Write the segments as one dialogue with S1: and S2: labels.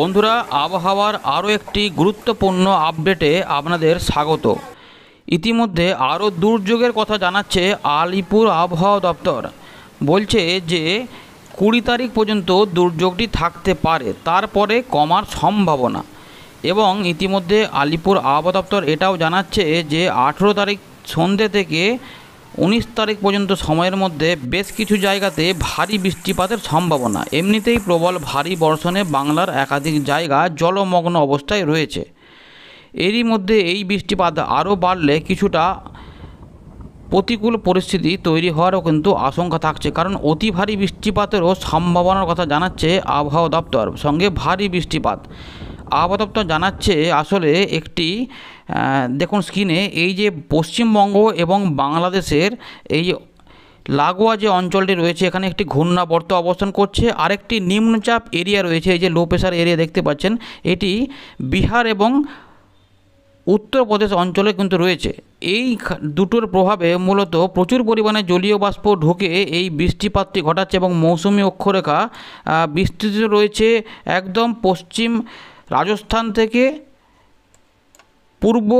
S1: বন্ধুরা আবহাওয়ার আরও একটি গুরুত্বপূর্ণ আপডেটে আপনাদের স্বাগত ইতিমধ্যে আরও দুর্যোগের কথা জানাচ্ছে আলিপুর আবহাওয়া দপ্তর বলছে যে কুড়ি তারিখ পর্যন্ত দুর্যোগটি থাকতে পারে তারপরে কমার সম্ভাবনা এবং ইতিমধ্যে আলিপুর আবহাওয়া দপ্তর এটাও জানাচ্ছে যে আঠেরো তারিখ সন্ধ্যে থেকে উনিশ তারিখ পর্যন্ত সময়ের মধ্যে বেশ কিছু জায়গাতে ভারী বৃষ্টিপাতের সম্ভাবনা এমনিতেই প্রবল ভারী বর্ষণে বাংলার একাধিক জায়গা জলমগ্ন অবস্থায় রয়েছে এরই মধ্যে এই বৃষ্টিপাত আরও বাড়লে কিছুটা প্রতিকূল পরিস্থিতি তৈরি হওয়ারও কিন্তু আশঙ্কা থাকছে কারণ অতি ভারী বৃষ্টিপাতেরও সম্ভাবনার কথা জানাচ্ছে আবহাওয়া দপ্তর সঙ্গে ভারী বৃষ্টিপাত আপাতত জানাচ্ছে আসলে একটি দেখুন স্ক্রিনে এই যে পশ্চিমবঙ্গ এবং বাংলাদেশের এই লাগোয়া যে অঞ্চলটি রয়েছে এখানে একটি ঘূর্ণাবর্ত অবস্থান করছে আরেকটি নিম্নচাপ এরিয়া রয়েছে এই যে লো প্রেশার এরিয়া দেখতে পাচ্ছেন এটি বিহার এবং উত্তরপ্রদেশ অঞ্চলে কিন্তু রয়েছে এই দুটোর প্রভাবে মূলত প্রচুর পরিমাণে জলীয় বাষ্প ঢুকে এই বৃষ্টিপাতটি ঘটাচ্ছে এবং মৌসুমি অক্ষরেখা বিস্তৃত রয়েছে একদম পশ্চিম রাজস্থান থেকে পূর্ব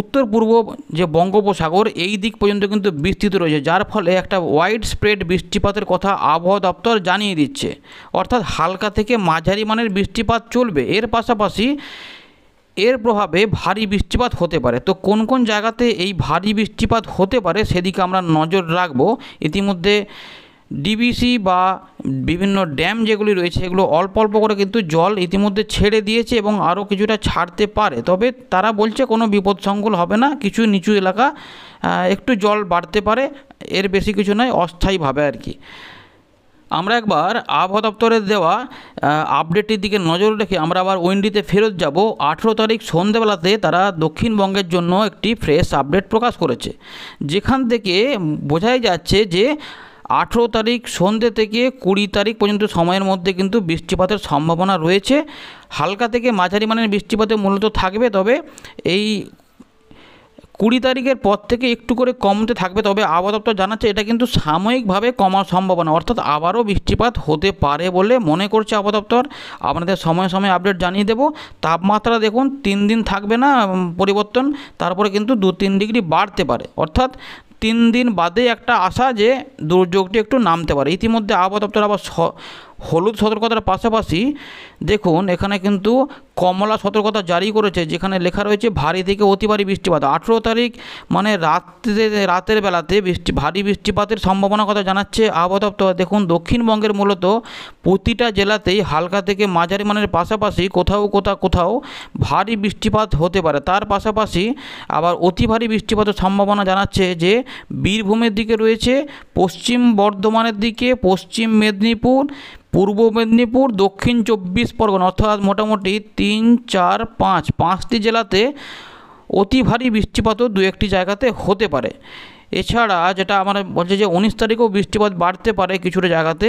S1: উত্তর পূর্ব যে বঙ্গোপসাগর এই দিক পর্যন্ত কিন্তু বিস্তৃত রয়েছে যার ফলে একটা ওয়াইড স্প্রেড বৃষ্টিপাতের কথা আবহাওয়া দপ্তর জানিয়ে দিচ্ছে অর্থাৎ হালকা থেকে মাঝারি মানের বৃষ্টিপাত চলবে এর পাশাপাশি এর প্রভাবে ভারী বৃষ্টিপাত হতে পারে তো কোন কোন জায়গাতে এই ভারী বৃষ্টিপাত হতে পারে সেদিকে আমরা নজর রাখব ইতিমধ্যে ডিবিসি বা বিভিন্ন ড্যাম যেগুলি রয়েছে এগুলো অল্প অল্প করে কিন্তু জল ইতিমধ্যে ছেড়ে দিয়েছে এবং আরও কিছুটা ছাড়তে পারে তবে তারা বলছে কোনো বিপদসংকুল হবে না কিছু নিচু এলাকা একটু জল বাড়তে পারে এর বেশি কিছু নয় অস্থায়ীভাবে আর কি আমরা একবার আবহাওয়া দপ্তরের দেওয়া আপডেটটির দিকে নজর রেখে আমরা আবার উইন্ডিতে ফেরত যাব আঠেরো তারিখ সন্ধেবেলাতে তারা দক্ষিণবঙ্গের জন্য একটি ফ্রেশ আপডেট প্রকাশ করেছে যেখান থেকে বোঝাই যাচ্ছে যে আঠেরো তারিখ সন্ধ্যে থেকে কুড়ি তারিখ পর্যন্ত সময়ের মধ্যে কিন্তু বৃষ্টিপাতের সম্ভাবনা রয়েছে হালকা থেকে মাঝারি মানের বৃষ্টিপাতে মূলত থাকবে তবে এই কুড়ি তারিখের পর থেকে একটু করে কমতে থাকবে তবে আবহাওয়া দপ্তর জানাচ্ছে এটা কিন্তু সাময়িকভাবে কমার সম্ভাবনা অর্থাৎ আবারও বৃষ্টিপাত হতে পারে বলে মনে করছে আবহাওয়া দপ্তর আপনাদের সময় সময় আপডেট জানিয়ে দেব তাপমাত্রা দেখুন তিন দিন থাকবে না পরিবর্তন তারপরে কিন্তু দু তিন ডিগ্রি বাড়তে পারে অর্থাৎ তিন দিন বাদে একটা আশা যে দুর্যোগটি একটু নামতে পারে ইতিমধ্যে আবহাওয়া দপ্তর আবার হলুদ সতর্কতার পাশাপাশি দেখুন এখানে কিন্তু কমলা সতর্কতা জারি করেছে যেখানে লেখা রয়েছে ভারী থেকে অতি ভারী বৃষ্টিপাত আঠেরো তারিখ মানে রাত্রে রাতের বেলাতে বৃষ্টি ভারী বৃষ্টিপাতের সম্ভাবনার কথা জানাচ্ছে আবহাওয়া দপ্তর দেখুন দক্ষিণবঙ্গের মূলত প্রতিটা জেলাতেই হালকা থেকে মাঝারি মানের পাশাপাশি কোথাও কোথাও কোথাও ভারী বৃষ্টিপাত হতে পারে তার পাশাপাশি আবার অতি ভারী বৃষ্টিপাতের সম্ভাবনা জানাচ্ছে যে বীরভূমের দিকে রয়েছে পশ্চিম বর্ধমানের দিকে পশ্চিম মেদিনীপুর পূর্ব মেদিনীপুর দক্ষিণ চব্বিশ পরগনা অর্থাৎ মোটামুটি তিন চার পাঁচ পাঁচটি জেলাতে অতি ভারী বৃষ্টিপাতও দু একটি জায়গাতে হতে পারে এছাড়া যেটা আমার বলছে যে উনিশ তারিখেও বৃষ্টিপাত বাড়তে পারে কিছুটা জায়গাতে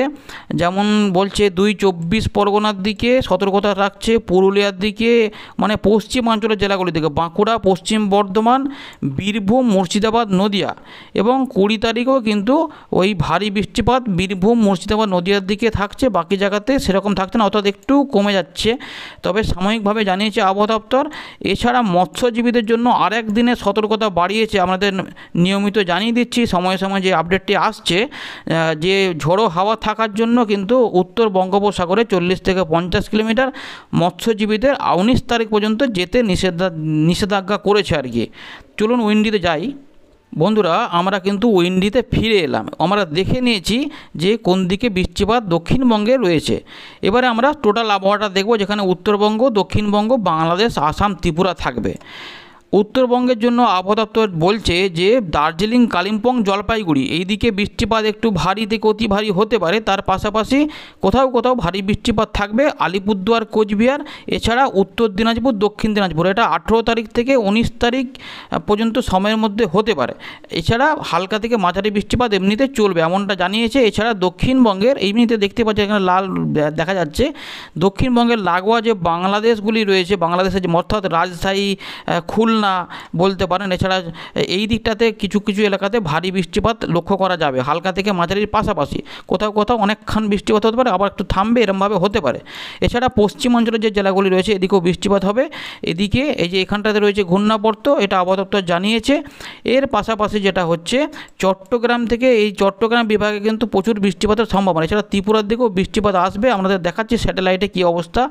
S1: যেমন বলছে দুই চব্বিশ পরগনার দিকে সতর্কতা রাখছে পুরুলিয়ার দিকে মানে পশ্চিমাঞ্চলের জেলাগুলি দিকে বাঁকুড়া পশ্চিম বর্ধমান বীরভূম মুর্শিদাবাদ নদিয়া এবং কুড়ি তারিখেও কিন্তু ওই ভারী বৃষ্টিপাত বীরভূম মুর্শিদাবাদ নদিয়ার দিকে থাকছে বাকি জায়গাতে সেরকম থাকছে না অর্থাৎ একটু কমে যাচ্ছে তবে সাময়িকভাবে জানিয়েছে আবহাওয়া দপ্তর এছাড়া মৎস্যজীবীদের জন্য আরেক দিনে সতর্কতা বাড়িয়েছে আমাদের নিয়মিত জানিয়ে দিচ্ছি সময়ে সময়ে যে আপডেটটি আসছে যে ঝোড়ো হাওয়া থাকার জন্য কিন্তু উত্তর বঙ্গোপসাগরে চল্লিশ থেকে পঞ্চাশ কিলোমিটার মৎস্যজীবীদের উনিশ তারিখ পর্যন্ত যেতে নিষেধা নিষেধাজ্ঞা করেছে আর কি চলুন উইন্ডিতে যাই বন্ধুরা আমরা কিন্তু উইন্ডিতে ফিরে এলাম আমরা দেখে নিয়েছি যে কোন দিকে বৃষ্টিপাত দক্ষিণবঙ্গে রয়েছে এবারে আমরা টোটাল আবহাওয়াটা দেখব যেখানে উত্তরবঙ্গ দক্ষিণবঙ্গ বাংলাদেশ আসাম ত্রিপুরা থাকবে উত্তরবঙ্গের জন্য আবহাওয়া দপ্তর বলছে যে দার্জিলিং কালিম্পং জলপাইগুড়ি এইদিকে বৃষ্টিপাত একটু ভারী থেকে অতি ভারী হতে পারে তার পাশাপাশি কোথাও কোথাও ভারী বৃষ্টিপাত থাকবে আলিপুরদুয়ার কোচবিহার এছাড়া উত্তর দিনাজপুর দক্ষিণ দিনাজপুর এটা আঠেরো তারিখ থেকে উনিশ তারিখ পর্যন্ত সময়ের মধ্যে হতে পারে এছাড়া হালকা থেকে মাঝারি বৃষ্টিপাত এমনিতে চলবে এমনটা জানিয়েছে এছাড়া দক্ষিণবঙ্গের এমনিতে দেখতে পাচ্ছি এখানে লাল দেখা যাচ্ছে দক্ষিণবঙ্গের লাগোয়া যে বাংলাদেশগুলি রয়েছে বাংলাদেশের যে অর্থাৎ রাজশাহী খুলনা না বলতে পারেন এছাড়া এই দিকটাতে কিছু কিছু এলাকাতে ভারী বৃষ্টিপাত লক্ষ্য করা যাবে হালকা থেকে মাঝারির পাশাপাশি কোথাও কোথাও অনেকক্ষণ বৃষ্টিপাত হতে পারে আবার একটু থামবে এরমভাবে হতে পারে এছাড়া পশ্চিমাঞ্চলের যে জেলাগুলি রয়েছে এদিকেও বৃষ্টিপাত হবে এদিকে এই যে এখানটাতে রয়েছে ঘূর্ণাবর্ত এটা আবহাওয়া জানিয়েছে এর পাশাপাশি যেটা হচ্ছে চট্টগ্রাম থেকে এই চট্টগ্রাম বিভাগে কিন্তু প্রচুর বৃষ্টিপাতের সম্ভাবনা এছাড়া ত্রিপুরার দিকেও বৃষ্টিপাত আসবে আমাদের দেখাচ্ছি স্যাটেলাইটে কী অবস্থা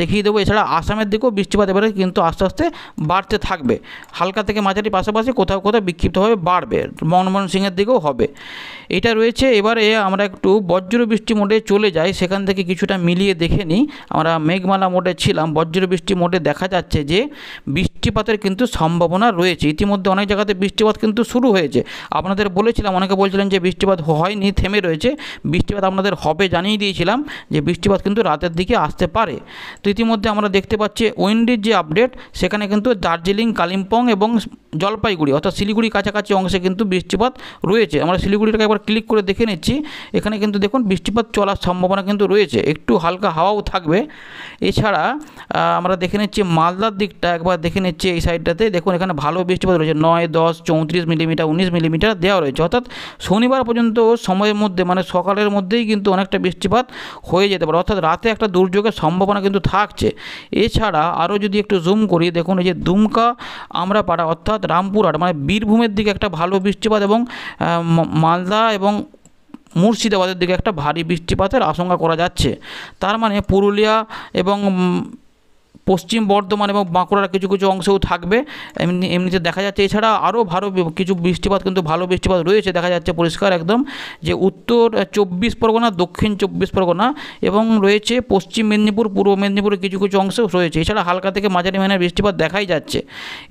S1: দেখিয়ে দেবো এছাড়া আসামের দিকেও বৃষ্টিপাত এবারে কিন্তু আস্তে আস্তে বাড়তে থাকবে থাকবে হালকা থেকে মাঝারি পাশাপাশি কোথাও কোথাও বিক্ষিপ্তভাবে বাড়বে মনমোহন সিংয়ের দিকেও হবে এটা রয়েছে এবারে আমরা একটু বজ্র বৃষ্টি মোডে চলে যাই সেখান থেকে কিছুটা মিলিয়ে দেখে নিই আমরা মেঘমালা মোডে ছিলাম বজ্র বৃষ্টি মোডে দেখা যাচ্ছে যে বৃষ্টিপাতের কিন্তু সম্ভাবনা রয়েছে ইতিমধ্যে অনেক জায়গাতে বৃষ্টিপাত কিন্তু শুরু হয়েছে আপনাদের বলেছিলাম অনেকে বলছিলেন যে বৃষ্টিপাত হয়নি থেমে রয়েছে বৃষ্টিপাত আপনাদের হবে জানিয়ে দিয়েছিলাম যে বৃষ্টিপাত কিন্তু রাতের দিকে আসতে পারে তো ইতিমধ্যে আমরা দেখতে পাচ্ছি উইন্ডির যে আপডেট সেখানে কিন্তু দার্জিলিং কালিম্পং এবং জলপাইগুড়ি অর্থাৎ শিলিগুড়ি কাছাকাছি অংশে কিন্তু বৃষ্টিপাত রয়েছে আমরা শিলিগুড়িটাকে একবার ক্লিক করে দেখে নিচ্ছি এখানে কিন্তু দেখুন বৃষ্টিপাত চলার সম্ভাবনা কিন্তু রয়েছে একটু হালকা হাওয়াও থাকবে এছাড়া আমরা দেখে নিচ্ছি মালদার দিকটা একবার দেখে নিচ্ছি হচ্ছে এই সাইডটাতে দেখুন এখানে ভালো বৃষ্টিপাত রয়েছে নয় দশ চৌত্রিশ মিলিমিটার উনিশ মিলিমিটার দেওয়া রয়েছে অর্থাৎ শনিবার পর্যন্ত সময়ের মধ্যে মানে সকালের মধ্যেই কিন্তু অনেকটা বৃষ্টিপাত হয়ে যেতে পারে অর্থাৎ রাতে একটা দুর্যোগের সম্ভাবনা কিন্তু থাকছে এছাড়া আরও যদি একটু জুম করি দেখুন এই যে দুমকা আমরা পাড়া অর্থাৎ রামপুরহাট মানে বীরভূমের দিকে একটা ভালো বৃষ্টিপাত এবং মালদা এবং মুর্শিদাবাদের দিকে একটা ভারী বৃষ্টিপাতের আশঙ্কা করা যাচ্ছে তার মানে পুরুলিয়া এবং পশ্চিম বর্ধমান এবং বাঁকুড়ার কিছু কিছু অংশেও থাকবে এমনি এমনিতে দেখা যাচ্ছে এছাড়া আরও ভালো কিছু বৃষ্টিপাত কিন্তু ভালো বৃষ্টিপাত রয়েছে দেখা যাচ্ছে পরিষ্কার একদম যে উত্তর চব্বিশ পরগনা দক্ষিণ চব্বিশ পরগনা এবং রয়েছে পশ্চিম মেদিনীপুর পূর্ব মেদিনীপুরের কিছু কিছু অংশেও রয়েছে এছাড়া হালকা থেকে মাঝারি মানের বৃষ্টিপাত দেখাই যাচ্ছে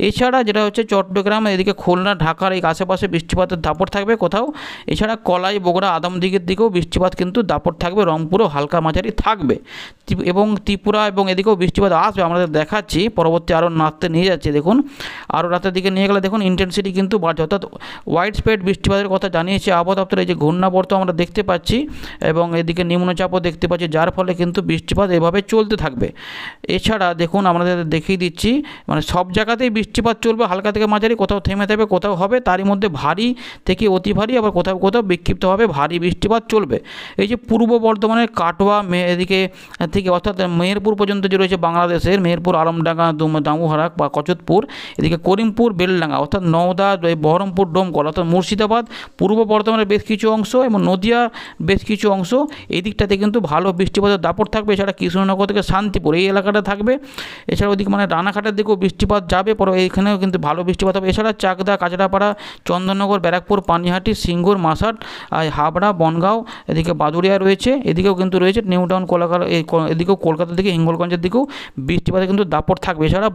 S1: এছাড়া যেটা হচ্ছে চট্টগ্রাম এদিকে খুলনা ঢাকার এই আশেপাশে বৃষ্টিপাতের দাপট থাকবে কোথাও এছাড়া কলাই বগুড়া আদমদিঘির দিকেও বৃষ্টিপাত কিন্তু দাপট থাকবে রংপুরও হালকা মাঝারি থাকবে এবং ত্রিপুরা এবং এদিকেও বৃষ্টিপাত আসবে আমাদের দেখাচ্ছি পরবর্তী আরও নাচতে নিয়ে যাচ্ছে দেখুন আরও রাতের দিকে নিয়ে গেলে দেখুন ইন্টেন্সিটি কিন্তু বাড়ছে অর্থাৎ হোয়াইট স্প্রেড বৃষ্টিপাতের কথা জানিয়েছে আবহাওয়া দপ্তরে যে ঘূর্ণাবর্ত আমরা দেখতে পাচ্ছি এবং এদিকে নিম্নচাপও দেখতে পাচ্ছি যার ফলে কিন্তু বৃষ্টিপাত এভাবে চলতে থাকবে এছাড়া দেখুন আমাদের দেখিয়ে দিচ্ছি মানে সব জায়গাতেই বৃষ্টিপাত চলবে হালকা থেকে মাঝারি কোথাও থেমে থাকবে কোথাও হবে তারই মধ্যে ভারী থেকে অতি ভারী আবার কোথাও কোথাও বিক্ষিপ্তভাবে ভারী বৃষ্টিপাত চলবে এই যে পূর্ব বর্ধমানের কাটোয়া মে এদিকে থেকে অর্থাৎ মেহেরপুর পর্যন্ত যে রয়েছে বাংলাদেশ প্রদেশের মেহেরপুর আলমডাঙ্গা দামুহারা বা কচতপুর এদিকে করিমপুর বেলডাঙ্গা অর্থাৎ নওদা বহরমপুর ডোমকল অর্থাৎ মুর্শিদাবাদ পূর্ব বর্ধমানের বেশ কিছু অংশ এবং নদিয়া বেশ কিছু অংশ এই দিকটাতে কিন্তু ভালো বৃষ্টিপাতের দাপট থাকবে এছাড়া কৃষ্ণনগর থেকে শান্তিপুর এই এলাকাটা থাকবে এছাড়া ওদিকে মানে রানাঘাটের দিকেও বৃষ্টিপাত যাবে পরে এইখানেও কিন্তু ভালো বৃষ্টিপাত হবে এছাড়া চাকদা কাঁচড়াপাড়া চন্দননগর ব্যারাকপুর পানিহাটি সিঙ্গুর মাসাট হাবড়া বনগাঁও এদিকে বাদুরিয়া রয়েছে এদিকেও কিন্তু রয়েছে নিউ টাউন কলাকার এদিকেও কলকাতার দিকে হিঙ্গলগঞ্জের দিকেও বৃষ্টিপাতে কিন্তু দাপট থাকবে এছাড়া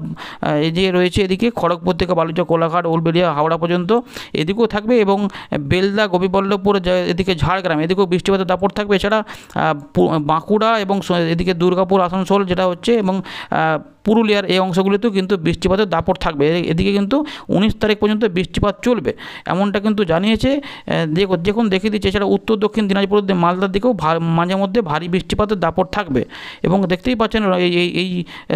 S1: এই যে রয়েছে এদিকে খড়গপুর থেকে বালুচা কোলাঘাট ওলবেড়িয়া হাওড়া পর্যন্ত এদিকেও থাকবে এবং বেলদা গোপীবল্লভপুর এদিকে ঝাড়গ্রাম এদিকেও বৃষ্টিপাতের দাপট থাকবে এছাড়া বাঁকুড়া এবং এদিকে দুর্গাপুর আসানসোল যেটা হচ্ছে এবং পুরুলিয়ার এই অংশগুলিতেও কিন্তু বৃষ্টিপাতের দাপট থাকবে এদিকে কিন্তু উনিশ তারিখ পর্যন্ত বৃষ্টিপাত চলবে এমনটা কিন্তু জানিয়েছে দেখুন দেখে দিচ্ছে এছাড়া উত্তর দক্ষিণ দিনাজপুর মালদার দিকেও মাঝে মধ্যে ভারী বৃষ্টিপাতের দাপট থাকবে এবং দেখতেই পাচ্ছেন এই এই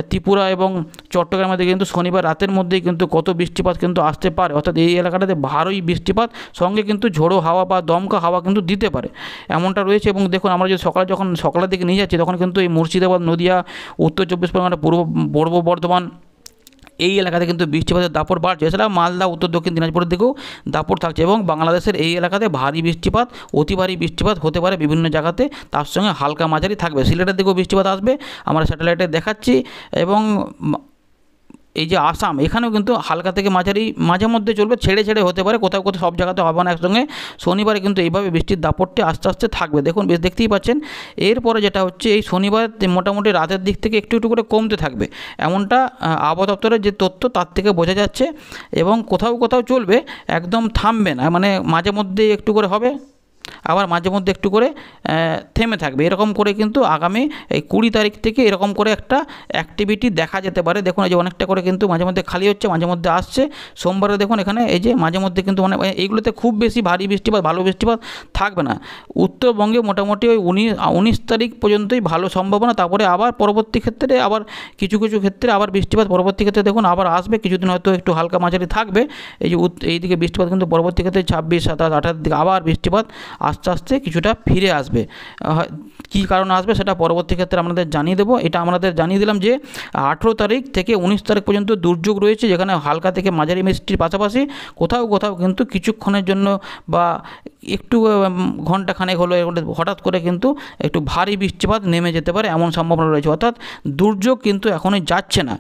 S1: ত্রিপুরা এবং চট্টগ্রামের দিকে কিন্তু শনিবার রাতের মধ্যেই কিন্তু কত বৃষ্টিপাত কিন্তু আসতে পারে অর্থাৎ এই এলাকাটাতে ভারী বৃষ্টিপাত সঙ্গে কিন্তু ঝোড়ো হাওয়া বা দমকা হাওয়া কিন্তু দিতে পারে এমনটা রয়েছে এবং দেখুন আমরা যদি সকালে যখন সকালের দিকে নিয়ে যাচ্ছি তখন কিন্তু এই মুর্শিদাবাদ নদিয়া উত্তর চব্বিশ পরগনা পূর্ব পূর্ব বর্ধমান এই এলাকাতে কিন্তু বৃষ্টিপাতের দাপট বাড়ছে এছাড়া মালদা উত্তর দক্ষিণ দিনাজপুরের দিকেও দাপট থাকছে এবং বাংলাদেশের এই এলাকাতে ভারী বৃষ্টিপাত অতি ভারী বৃষ্টিপাত হতে পারে বিভিন্ন জায়গাতে তার সঙ্গে হালকা মাঝারি থাকবে সিলেটের দিকেও বৃষ্টিপাত আসবে আমরা স্যাটেলাইটে দেখাচ্ছি এবং এই যে আসাম এখানেও কিন্তু হালকা থেকে মাঝারি মাঝে মধ্যে চলবে ছেড়ে ছেড়ে হতে পারে কোথাও কোথাও সব জায়গাতে হবে না একসঙ্গে শনিবারে কিন্তু এইভাবে বৃষ্টির দাপটটি আস্তে আস্তে থাকবে দেখুন বেশ দেখতেই পাচ্ছেন এরপরে যেটা হচ্ছে এই শনিবার মোটামুটি রাতের দিক থেকে একটু একটু করে কমতে থাকবে এমনটা আবহাওয়া দপ্তরের যে তথ্য তার থেকে বোঝা যাচ্ছে এবং কোথাও কোথাও চলবে একদম থামবে না মানে মাঝে মধ্যে একটু করে হবে আবার মাঝে মধ্যে একটু করে থেমে থাকবে এরকম করে কিন্তু আগামী এই কুড়ি তারিখ থেকে এরকম করে একটা অ্যাক্টিভিটি দেখা যেতে পারে দেখুন এই যে অনেকটা করে কিন্তু মাঝে মধ্যে খালি হচ্ছে মাঝে মধ্যে আসছে সোমবারে দেখুন এখানে এই যে মাঝে মধ্যে কিন্তু মানে, মানে এইগুলোতে খুব বেশি ভারী বৃষ্টিপাত ভালো বৃষ্টিপাত থাকবে না উত্তরবঙ্গে মোটামুটি ওই উনিশ উনিশ তারিখ পর্যন্তই ভালো সম্ভাবনা তারপরে আবার পরবর্তী ক্ষেত্রে আবার কিছু কিছু ক্ষেত্রে আবার বৃষ্টিপাত পরবর্তী ক্ষেত্রে দেখুন আবার আসবে কিছুদিন হয়তো একটু হালকা মাঝারি থাকবে এই যে এইদিকে বৃষ্টিপাত কিন্তু পরবর্তী ক্ষেত্রে ছাব্বিশ সাতাশ আঠাশ দিকে আবার বৃষ্টিপাত আস্তে আস্তে কিছুটা ফিরে আসবে কি কারণ আসবে সেটা পরবর্তী ক্ষেত্রে আমাদের জানিয়ে দেবো এটা আমাদের জানিয়ে দিলাম যে আঠেরো তারিখ থেকে উনিশ তারিখ পর্যন্ত দুর্যোগ রয়েছে যেখানে হালকা থেকে মাঝারি মিষ্টির পাশাপাশি কোথাও কোথাও কিন্তু কিছুক্ষণের জন্য বা একটু ঘন্টাখানেক হলো হঠাৎ করে কিন্তু একটু ভারী বৃষ্টিপাত নেমে যেতে পারে এমন সম্ভাবনা রয়েছে অর্থাৎ দুর্যোগ কিন্তু এখনই যাচ্ছে না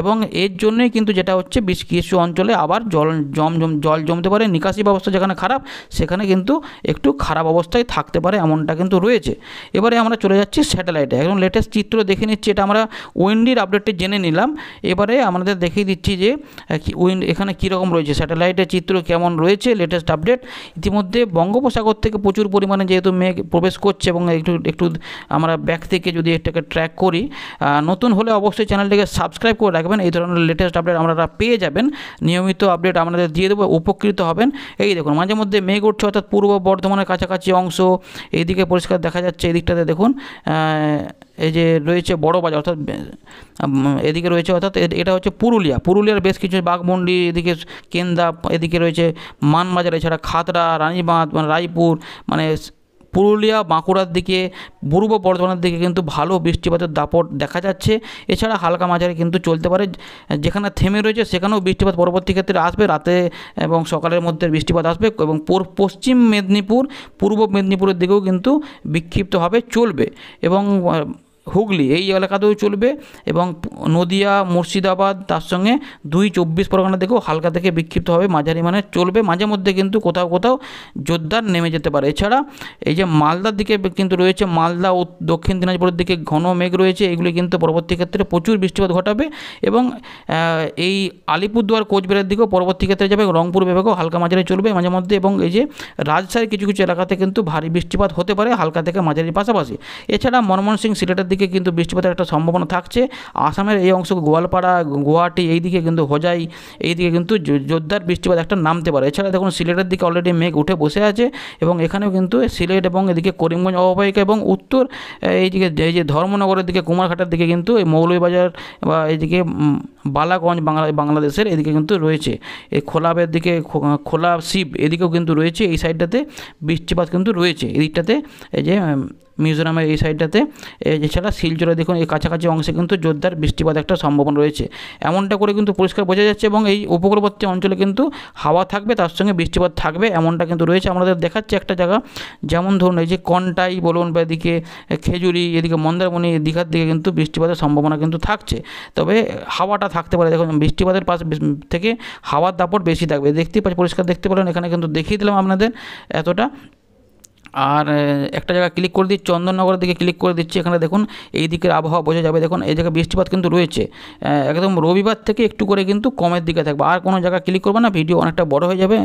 S1: এবং এর জন্যই কিন্তু যেটা হচ্ছে বেশ কিছু অঞ্চলে আবার জল জম জল জমতে পারে নিকাশি ব্যবস্থা যেখানে খারাপ সেখানে কিন্তু একটু খারাপ অবস্থায় থাকতে পারে এমনটা কিন্তু রয়েছে এবারে আমরা চলে যাচ্ছি স্যাটেলাইটে একদম লেটেস্ট চিত্র দেখে নিচ্ছি এটা আমরা উইন্ডির আপডেটটি জেনে নিলাম এবারে আমাদের দেখিয়ে দিচ্ছি যে উইন্ড এখানে কীরকম রয়েছে স্যাটেলাইটের চিত্র কেমন রয়েছে লেটেস্ট আপডেট ইতিমধ্যে বঙ্গোপসাগর থেকে প্রচুর পরিমাণে যেহেতু মেঘ প্রবেশ করছে এবং একটু একটু আমরা ব্যাক থেকে যদি এটাকে ট্র্যাক করি নতুন হলে অবশ্যই চ্যানেলটিকে সাবস্ক্রাইব করে রাখবেন এই ধরনের লেটেস্ট আপডেট আপনারা পেয়ে যাবেন নিয়মিত আপডেট আপনাদের দিয়ে দেবো উপকৃত হবেন এই দেখুন মাঝে মধ্যে মেঘ উঠছে অর্থাৎ পূর্ব বর্ধমান সুন্দরবনের কাছাকাছি অংশ এইদিকে পরিষ্কার দেখা যাচ্ছে এদিকটাতে দেখুন এই যে রয়েছে বড় বাজার অর্থাৎ এদিকে রয়েছে অর্থাৎ এটা হচ্ছে পুরুলিয়া পুরুলিয়ার বেশ কিছু বাঘমন্ডি এদিকে কেন্দা এদিকে রয়েছে মানবাজার এছাড়া খাতড়া রানীবাঁধ মানে রায়পুর মানে পুরুলিয়া বাঁকুড়ার দিকে পূর্ব বর্ধমানের দিকে কিন্তু ভালো বৃষ্টিপাতের দাপট দেখা যাচ্ছে এছাড়া হালকা মাঝারি কিন্তু চলতে পারে যেখানে থেমে রয়েছে সেখানেও বৃষ্টিপাত পরবর্তী ক্ষেত্রে আসবে রাতে এবং সকালের মধ্যে বৃষ্টিপাত আসবে এবং পশ্চিম মেদিনীপুর পূর্ব মেদিনীপুরের দিকেও কিন্তু বিক্ষিপ্তভাবে চলবে এবং হুগলি এই এলাকাতেও চলবে এবং নদিয়া মুর্শিদাবাদ তার সঙ্গে দুই চব্বিশ পরগনা থেকেও হালকা থেকে বিক্ষিপ্ত হবে মাঝারি মানে চলবে মাঝে মধ্যে কিন্তু কোথাও কোথাও জোরদার নেমে যেতে পারে এছাড়া এই যে মালদার দিকে কিন্তু রয়েছে মালদা ও দক্ষিণ দিনাজপুরের দিকে ঘন মেঘ রয়েছে এগুলি কিন্তু পরবর্তী ক্ষেত্রে প্রচুর বৃষ্টিপাত ঘটাবে এবং এই আলিপুরদুয়ার কোচবিহারের দিকেও পরবর্তী ক্ষেত্রে যাবে রংপুর বিভাগেও হালকা মাঝারি চলবে মাঝে মধ্যে এবং এই যে রাজশাহীর কিছু কিছু এলাকাতে কিন্তু ভারী বৃষ্টিপাত হতে পারে হালকা থেকে মাঝারির পাশাপাশি এছাড়া মনমোহন সিং সিলেটের দিকে কিন্তু বৃষ্টিপাতের একটা সম্ভাবনা থাকছে আসামের এই অংশ গোয়ালপাড়া গুয়াহাটি এই দিকে কিন্তু হোজাই এই দিকে কিন্তু জোরদার বৃষ্টিপাত একটা নামতে পারে এছাড়া দেখুন সিলেটের দিকে অলরেডি মেঘ উঠে বসে আছে এবং এখানেও কিন্তু সিলেট এবং এদিকে করিমগঞ্জ অববাহিকা এবং উত্তর এইদিকে এই যে ধর্মনগরের দিকে কুমারঘাটের দিকে কিন্তু এই মৌলভীবাজার বা এইদিকে বালাগঞ্জ বাংলা বাংলাদেশের এদিকে কিন্তু রয়েছে এই খোলাবের দিকে খোলা শিব এদিকেও কিন্তু রয়েছে এই সাইডটাতে বৃষ্টিপাত কিন্তু রয়েছে এদিকটাতে এই যে মিজোরামের এই সাইডটাতে এছাড়া শিলচরে দেখুন এই কাছাকাছি অংশে কিন্তু জোরদার বৃষ্টিপাত একটা সম্ভাবনা রয়েছে এমনটা করে কিন্তু পরিষ্কার বোঝা যাচ্ছে এবং এই উপকূলবর্তী অঞ্চলে কিন্তু হাওয়া থাকবে তার সঙ্গে বৃষ্টিপাত থাকবে এমনটা কিন্তু রয়েছে আমাদের দেখাচ্ছে একটা জায়গা যেমন ধরুন এই যে কন্টাই বলুন বা এদিকে খেজুরি এদিকে মন্দারমণি দীঘার দিকে কিন্তু বৃষ্টিপাতের সম্ভাবনা কিন্তু থাকছে তবে হাওয়াটা থাকতে পারে দেখুন বৃষ্টিপাতের পাশ থেকে হাওয়ার দাপট বেশি থাকবে দেখতে পরিষ্কার দেখতে পেলেন এখানে কিন্তু দেখিয়ে দিলাম আপনাদের এতটা আর একটা জায়গা ক্লিক করে দিচ্ছি চন্দননগরের দিকে ক্লিক করে দিচ্ছি এখানে দেখুন এই দিকের আবহাওয়া বোঝা যাবে দেখুন এই জায়গায় বৃষ্টিপাত কিন্তু রয়েছে একদম রবিবার থেকে একটু করে কিন্তু কমের দিকে থাকবে আর কোনো জায়গা ক্লিক করবে না ভিডিও অনেকটা বড় হয়ে যাবে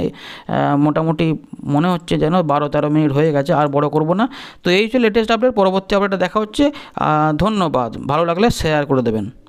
S1: মোটামুটি মনে হচ্ছে যেন বারো তেরো মিনিট হয়ে গেছে আর বড় করব না তো এই হচ্ছে লেটেস্ট আপডেট পরবর্তী আপডেটটা দেখা হচ্ছে ধন্যবাদ ভালো লাগলে শেয়ার করে দেবেন